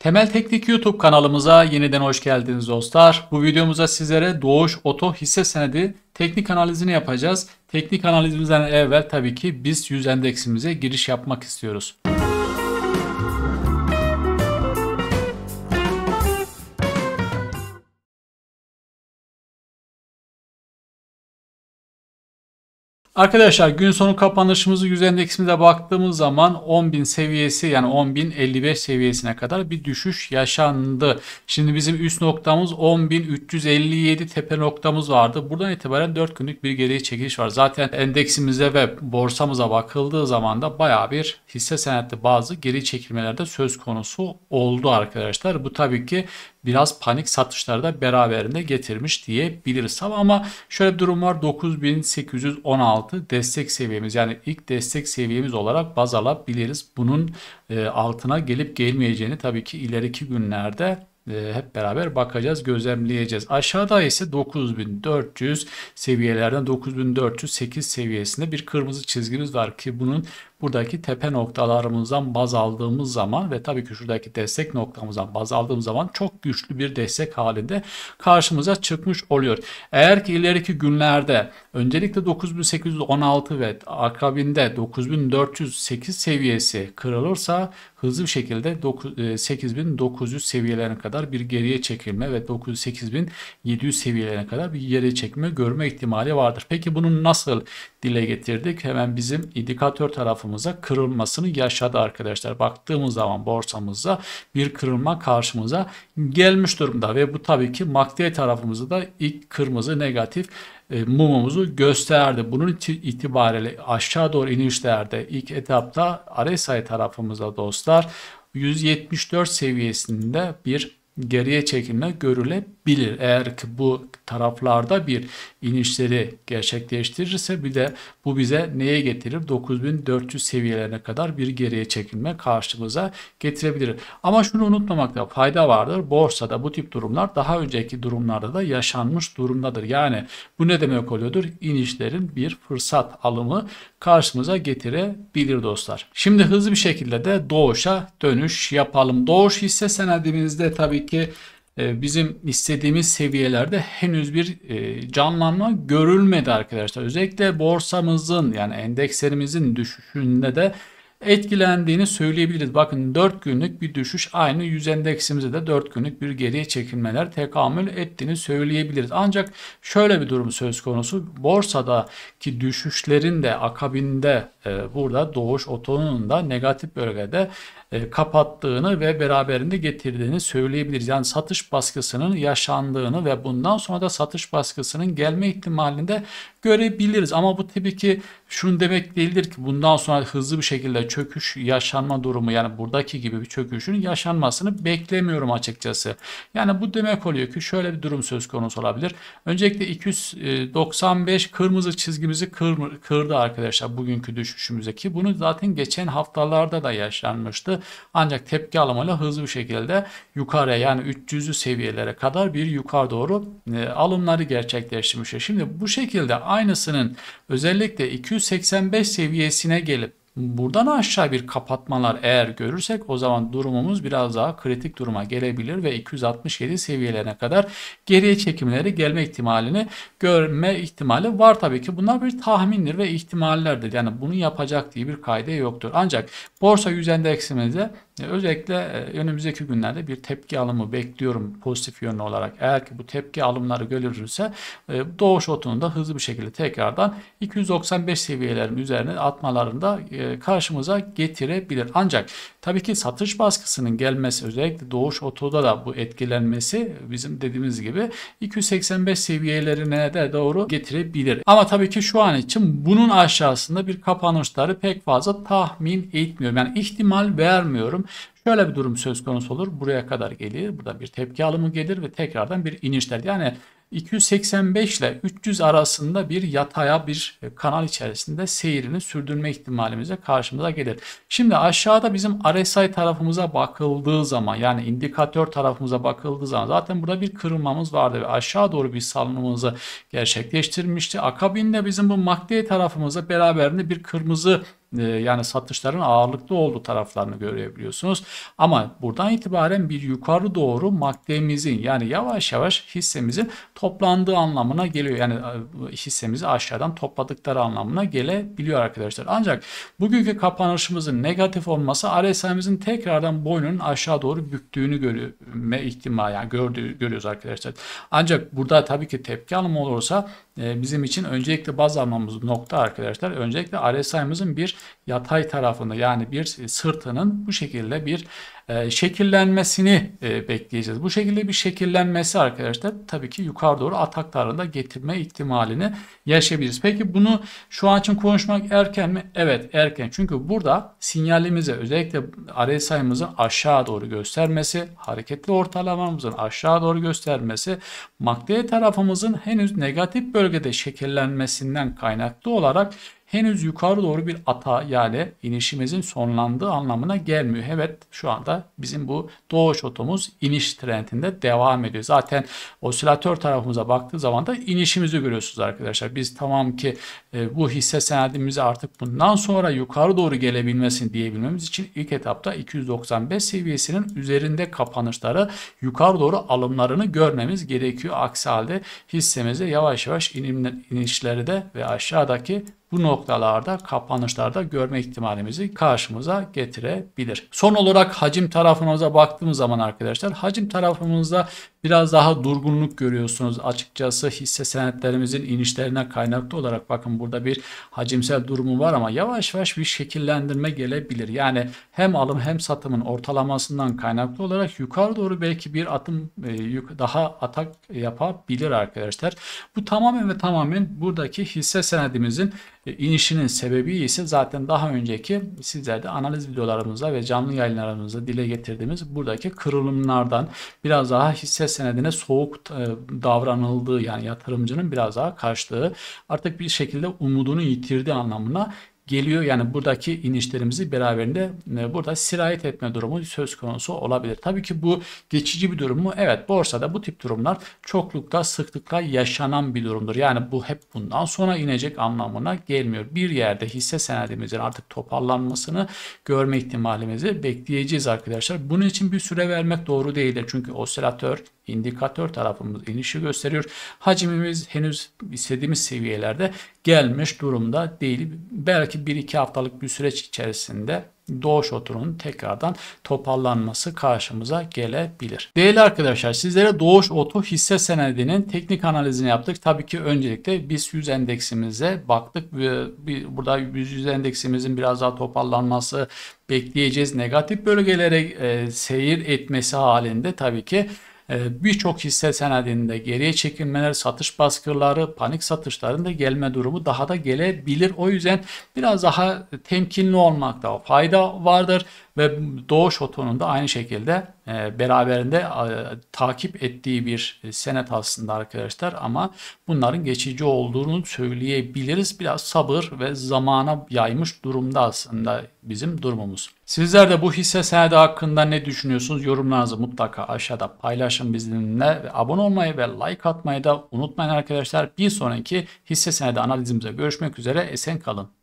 Temel Teknik YouTube kanalımıza yeniden hoş geldiniz dostlar. Bu videomuzda sizlere Doğuş Oto hisse senedi teknik analizini yapacağız. Teknik analizimizden evvel tabii ki biz yüz endeksimize giriş yapmak istiyoruz. Müzik Arkadaşlar gün sonu kapanışımızı yüz endeksimize baktığımız zaman 10.000 seviyesi yani 10.055 seviyesine kadar bir düşüş yaşandı. Şimdi bizim üst noktamız 10.357 tepe noktamız vardı. Buradan itibaren 4 günlük bir geriye çekiliş var. Zaten endeksimize ve borsamıza bakıldığı zaman da baya bir hisse senetli bazı geri çekilmelerde söz konusu oldu arkadaşlar. Bu tabii ki biraz panik satışları da beraberinde getirmiş diyebiliriz. Ama şöyle bir durum var 9816 destek seviyemiz yani ilk destek seviyemiz olarak baz alabiliriz. Bunun e, altına gelip gelmeyeceğini tabii ki ileriki günlerde e, hep beraber bakacağız, gözlemleyeceğiz. Aşağıda ise 9400 seviyelerden 9408 seviyesinde bir kırmızı çizgimiz var ki bunun buradaki tepe noktalarımızdan baz aldığımız zaman ve tabii ki şuradaki destek noktamızdan baz aldığımız zaman çok güçlü bir destek halinde karşımıza çıkmış oluyor. Eğer ki ileriki günlerde öncelikle 9816 ve akabinde 9408 seviyesi kırılırsa hızlı bir şekilde 8900 e, seviyelerine kadar bir geriye çekilme ve 8700 seviyelerine kadar bir geriye çekme görme ihtimali vardır. Peki bunu nasıl dile getirdik? Hemen bizim indikatör tarafımız çapımıza kırılmasını yaşadı arkadaşlar. Baktığımız zaman borsamızda bir kırılma karşımıza gelmiş durumda ve bu tabii ki MACD tarafımızda da ilk kırmızı negatif e, mumumuzu gösterdi. Bunun itibariyle aşağı doğru inişlerde ilk etapta RSI tarafımızda dostlar 174 seviyesinde bir geriye çekilme görülebilir bilir. Eğer ki bu taraflarda bir inişleri gerçekleştirirse bir de bu bize neye getirir? 9400 seviyelerine kadar bir geriye çekilme karşımıza getirebilir. Ama şunu unutmamakta fayda vardır. Borsada bu tip durumlar daha önceki durumlarda da yaşanmış durumdadır. Yani bu ne demek oluyordur? İnişlerin bir fırsat alımı karşımıza getirebilir dostlar. Şimdi hızlı bir şekilde de doğuşa dönüş yapalım. Doğuş hisse senedimizde tabii ki ee, bizim istediğimiz seviyelerde henüz bir e, canlanma görülmedi arkadaşlar. Özellikle borsamızın yani endekslerimizin düşüşünde de etkilendiğini söyleyebiliriz. Bakın 4 günlük bir düşüş aynı yüz endeksimize de 4 günlük bir geriye çekilmeler tekamül ettiğini söyleyebiliriz. Ancak şöyle bir durum söz konusu. Borsadaki düşüşlerin de akabinde e, burada doğuş otonunun da negatif bölgede e, kapattığını ve beraberinde getirdiğini söyleyebiliriz. Yani satış baskısının yaşandığını ve bundan sonra da satış baskısının gelme ihtimalinde görebiliriz. Ama bu tabii ki şunu demek değildir ki bundan sonra hızlı bir şekilde çöküş yaşanma durumu yani buradaki gibi bir çöküşün yaşanmasını beklemiyorum açıkçası. Yani bu demek oluyor ki şöyle bir durum söz konusu olabilir. Öncelikle 295 kırmızı çizgimizi kır, kırdı arkadaşlar bugünkü düşüşümüzdeki. Bunu zaten geçen haftalarda da yaşanmıştı. Ancak tepki alamayla hızlı bir şekilde yukarıya yani 300'lü seviyelere kadar bir yukarı doğru e, alımları gerçekleştirmiştir. Şimdi bu şekilde aynısının özellikle 285 seviyesine gelip Buradan aşağı bir kapatmalar eğer görürsek o zaman durumumuz biraz daha kritik duruma gelebilir ve 267 seviyelerine kadar geriye çekimleri gelme ihtimalini görme ihtimali var tabii ki. Bunlar bir tahmindir ve ihtimallerdir. Yani bunu yapacak diye bir kaide yoktur. Ancak borsa yüz endeksimizde e, özellikle e, önümüzdeki günlerde bir tepki alımı bekliyorum pozitif yönlü olarak. Eğer ki bu tepki alımları görülürse e, doğuş otunun da hızlı bir şekilde tekrardan 295 seviyelerin üzerine atmalarında karşımıza getirebilir. Ancak tabii ki satış baskısının gelmesi özellikle doğuş otoda da bu etkilenmesi bizim dediğimiz gibi 285 seviyelerine de doğru getirebilir. Ama tabii ki şu an için bunun aşağısında bir kapanışları pek fazla tahmin etmiyorum. Yani ihtimal vermiyorum. Şöyle bir durum söz konusu olur. Buraya kadar gelir. Burada bir tepki alımı gelir ve tekrardan bir inişler. Yani 285 ile 300 arasında bir yataya bir e, kanal içerisinde seyrini sürdürme ihtimalimize karşımıza gelir. Şimdi aşağıda bizim RSI tarafımıza bakıldığı zaman yani indikatör tarafımıza bakıldığı zaman zaten burada bir kırılmamız vardı ve aşağı doğru bir salınımımızı gerçekleştirmişti. Akabinde bizim bu MACD tarafımıza beraberinde bir kırmızı ee, yani satışların ağırlıklı olduğu taraflarını görebiliyorsunuz. Ama buradan itibaren bir yukarı doğru makdemizin yani yavaş yavaş hissemizin toplandığı anlamına geliyor. Yani e, hissemizi aşağıdan topladıkları anlamına gelebiliyor arkadaşlar. Ancak bugünkü kapanışımızın negatif olması RSI'mizin tekrardan boynunun aşağı doğru büktüğünü görme ihtimali yani gördüğü, görüyoruz arkadaşlar. Ancak burada tabii ki tepki alımı olursa e, bizim için öncelikle baz almamız nokta arkadaşlar. Öncelikle RSI'mizin bir yatay tarafını yani bir e, sırtının bu şekilde bir e, şekillenmesini e, bekleyeceğiz. Bu şekilde bir şekillenmesi arkadaşlar tabii ki yukarı doğru atak tarafında getirme ihtimalini yaşayabiliriz. Peki bunu şu an için konuşmak erken mi? Evet erken. Çünkü burada sinyalimize özellikle RSI'mızın aşağı doğru göstermesi, hareketli ortalamamızın aşağı doğru göstermesi, MACD tarafımızın henüz negatif bölgede şekillenmesinden kaynaklı olarak henüz yukarı doğru bir ata yani inişimizin sonlandığı anlamına gelmiyor. Evet şu anda bizim bu doğuş otomuz iniş trendinde devam ediyor. Zaten osilatör tarafımıza baktığı zaman da inişimizi görüyorsunuz arkadaşlar. Biz tamam ki e, bu hisse senedimizi artık bundan sonra yukarı doğru gelebilmesin diyebilmemiz için ilk etapta 295 seviyesinin üzerinde kapanışları yukarı doğru alımlarını görmemiz gerekiyor. Aksi halde hissemize yavaş yavaş inişleri de ve aşağıdaki bu noktalarda kapanışlarda görme ihtimalimizi karşımıza getirebilir. Son olarak hacim tarafımıza baktığımız zaman arkadaşlar hacim tarafımızda biraz daha durgunluk görüyorsunuz. Açıkçası hisse senetlerimizin inişlerine kaynaklı olarak bakın burada bir hacimsel durumu var ama yavaş yavaş bir şekillendirme gelebilir. Yani hem alım hem satımın ortalamasından kaynaklı olarak yukarı doğru belki bir atım e, daha atak yapabilir arkadaşlar. Bu tamamen ve tamamen buradaki hisse senedimizin e, inişinin sebebi ise zaten daha önceki sizlerde analiz videolarımızda ve canlı yayınlarımızda dile getirdiğimiz buradaki kırılımlardan biraz daha hisse senedine soğuk e, davranıldığı yani yatırımcının biraz daha kaçtığı artık bir şekilde umudunu yitirdiği anlamına geliyor. Yani buradaki inişlerimizi beraberinde e, burada sirayet etme durumu söz konusu olabilir. Tabii ki bu geçici bir durum mu? Evet borsada bu tip durumlar çoklukla sıklıkla yaşanan bir durumdur. Yani bu hep bundan sonra inecek anlamına gelmiyor. Bir yerde hisse senedimizin artık toparlanmasını görme ihtimalimizi bekleyeceğiz arkadaşlar. Bunun için bir süre vermek doğru değildir. Çünkü osilatör indikatör tarafımız inişi gösteriyor. Hacimimiz henüz istediğimiz seviyelerde gelmiş durumda değil. Belki 1-2 haftalık bir süreç içerisinde doğuş oturunun tekrardan toparlanması karşımıza gelebilir. Değerli arkadaşlar sizlere doğuş otu hisse senedinin teknik analizini yaptık. Tabii ki öncelikle biz 100 endeksimize baktık. Burada 100 endeksimizin biraz daha toparlanması bekleyeceğiz. Negatif bölgelere e, seyir etmesi halinde tabii ki ee, birçok hisse senedinde geriye çekilmeler, satış baskıları, panik satışlarında gelme durumu daha da gelebilir. O yüzden biraz daha temkinli olmakta fayda vardır ve Doğuş Oto'nun da aynı şekilde e, beraberinde e, takip ettiği bir senet aslında arkadaşlar ama bunların geçici olduğunu söyleyebiliriz. Biraz sabır ve zamana yaymış durumda aslında bizim durumumuz. Sizler de bu hisse senedi hakkında ne düşünüyorsunuz? Yorumlarınızı mutlaka aşağıda paylaşın bizimle ve abone olmayı ve like atmayı da unutmayın arkadaşlar. Bir sonraki hisse senedi analizimize görüşmek üzere. Esen kalın.